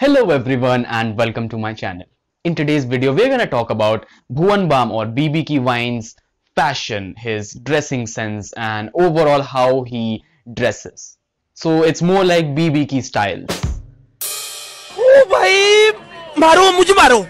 Hello everyone and welcome to my channel. In today's video, we're gonna talk about Bhuvan Bam or BBK Wine's fashion, his dressing sense and overall how he dresses. So it's more like BBK style. Oh bhai, mujhe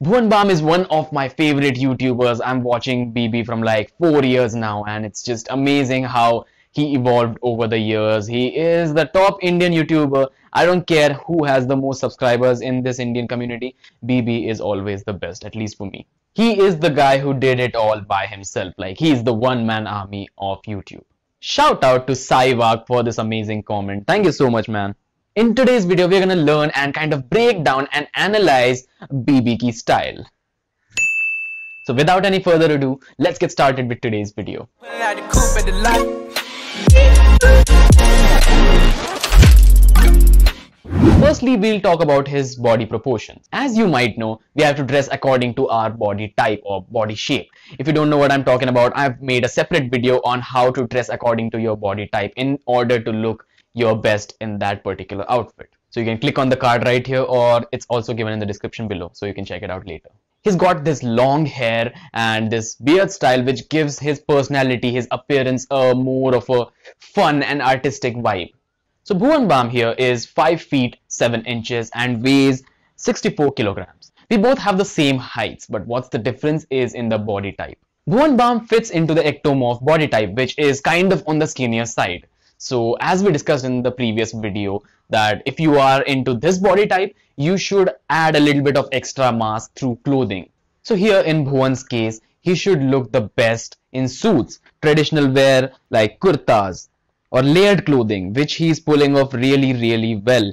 Bhuvan Bam is one of my favorite YouTubers. I'm watching BB from like 4 years now and it's just amazing how he evolved over the years. He is the top Indian YouTuber. I don't care who has the most subscribers in this Indian community. BB is always the best, at least for me. He is the guy who did it all by himself. Like, he is the one man army of YouTube. Shout out to Saivak for this amazing comment. Thank you so much, man. In today's video, we're gonna learn and kind of break down and analyze BB Key style. So without any further ado, let's get started with today's video. Firstly, we'll talk about his body proportions. As you might know, we have to dress according to our body type or body shape. If you don't know what I'm talking about, I've made a separate video on how to dress according to your body type in order to look your best in that particular outfit. So you can click on the card right here or it's also given in the description below so you can check it out later he's got this long hair and this beard style which gives his personality, his appearance a more of a fun and artistic vibe. So Bhuvan Bam here is 5 feet 7 inches and weighs 64 kilograms. We both have the same heights, but what's the difference is in the body type. Bhuvan Bam fits into the ectomorph body type, which is kind of on the skinnier side. So as we discussed in the previous video that if you are into this body type, you should add a little bit of extra mass through clothing. So here in Bhuvan's case, he should look the best in suits, traditional wear like kurtas or layered clothing, which he is pulling off really, really well.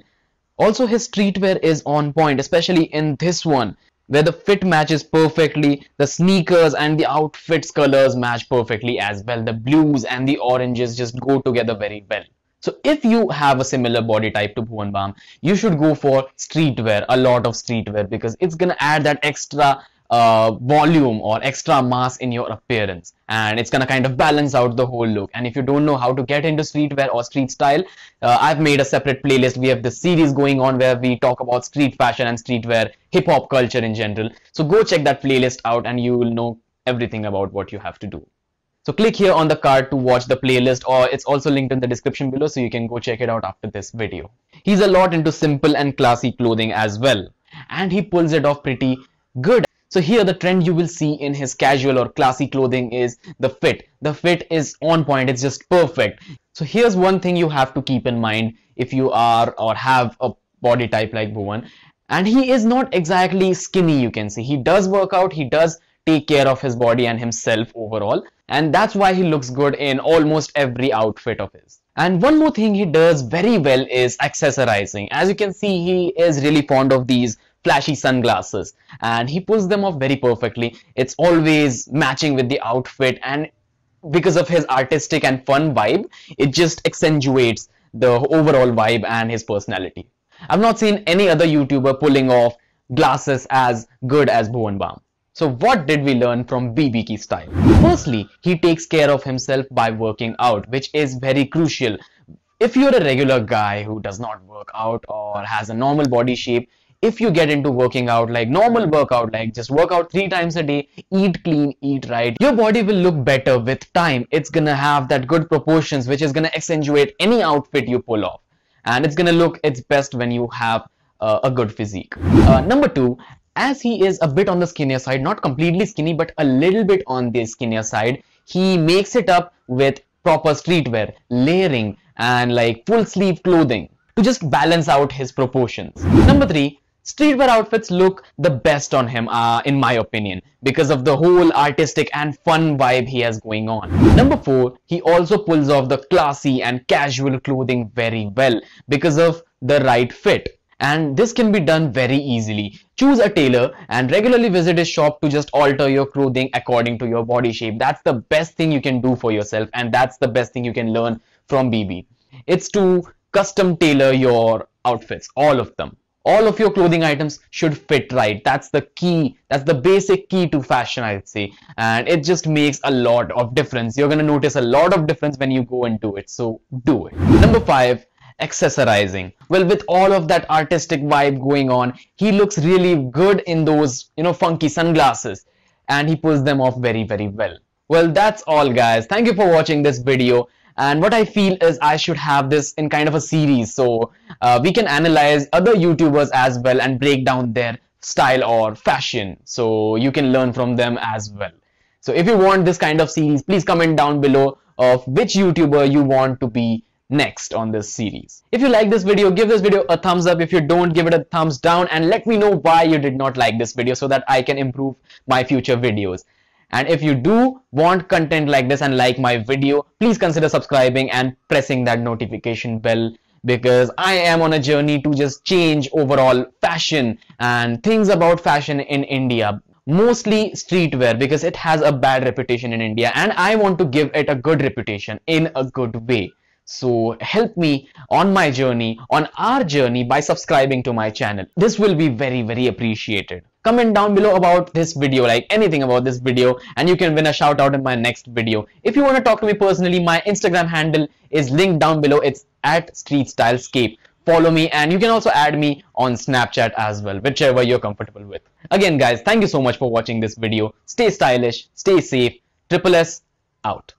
Also, his streetwear is on point, especially in this one where the fit matches perfectly, the sneakers and the outfit's colors match perfectly as well. The blues and the oranges just go together very well. So if you have a similar body type to Bhuvan Bam, you should go for streetwear, a lot of streetwear because it's gonna add that extra uh, volume or extra mass in your appearance and it's gonna kind of balance out the whole look and if you don't know how to get into streetwear or street style uh, I've made a separate playlist we have the series going on where we talk about street fashion and streetwear hip-hop culture in general so go check that playlist out and you will know everything about what you have to do so click here on the card to watch the playlist or it's also linked in the description below so you can go check it out after this video. He's a lot into simple and classy clothing as well and he pulls it off pretty good. So here the trend you will see in his casual or classy clothing is the fit. The fit is on point, it's just perfect. So here's one thing you have to keep in mind if you are or have a body type like Bhuvan. And he is not exactly skinny you can see. He does work out, he does take care of his body and himself overall. And that's why he looks good in almost every outfit of his. And one more thing he does very well is accessorizing. As you can see, he is really fond of these flashy sunglasses and he pulls them off very perfectly. It's always matching with the outfit and because of his artistic and fun vibe, it just accentuates the overall vibe and his personality. I've not seen any other YouTuber pulling off glasses as good as Bhuvan baum So what did we learn from BB style? Firstly, he takes care of himself by working out, which is very crucial. If you're a regular guy who does not work out or has a normal body shape, if you get into working out like normal hmm. workout like just work out three times a day eat clean eat right your body will look better with time it's gonna have that good proportions which is gonna accentuate any outfit you pull off and it's gonna look its best when you have uh, a good physique uh, number two as he is a bit on the skinnier side not completely skinny but a little bit on the skinnier side he makes it up with proper streetwear layering and like full sleeve clothing to just balance out his proportions number three streetwear outfits look the best on him uh, in my opinion because of the whole artistic and fun vibe he has going on. Number 4, he also pulls off the classy and casual clothing very well because of the right fit. And this can be done very easily. Choose a tailor and regularly visit his shop to just alter your clothing according to your body shape. That's the best thing you can do for yourself and that's the best thing you can learn from BB. It's to custom tailor your outfits, all of them all of your clothing items should fit right that's the key that's the basic key to fashion i'd say and it just makes a lot of difference you're going to notice a lot of difference when you go and do it so do it number five accessorizing well with all of that artistic vibe going on he looks really good in those you know funky sunglasses and he pulls them off very very well well that's all guys thank you for watching this video and what I feel is I should have this in kind of a series so uh, we can analyze other YouTubers as well and break down their style or fashion so you can learn from them as well. So if you want this kind of series please comment down below of which YouTuber you want to be next on this series. If you like this video give this video a thumbs up if you don't give it a thumbs down and let me know why you did not like this video so that I can improve my future videos. And if you do want content like this and like my video, please consider subscribing and pressing that notification bell because I am on a journey to just change overall fashion and things about fashion in India mostly streetwear because it has a bad reputation in India and I want to give it a good reputation in a good way. So help me on my journey, on our journey by subscribing to my channel. This will be very, very appreciated. Comment down below about this video, like anything about this video and you can win a shout out in my next video. If you want to talk to me personally, my Instagram handle is linked down below. It's at Street Stylescape follow me and you can also add me on snapchat as well whichever you're comfortable with again guys thank you so much for watching this video stay stylish stay safe triple s out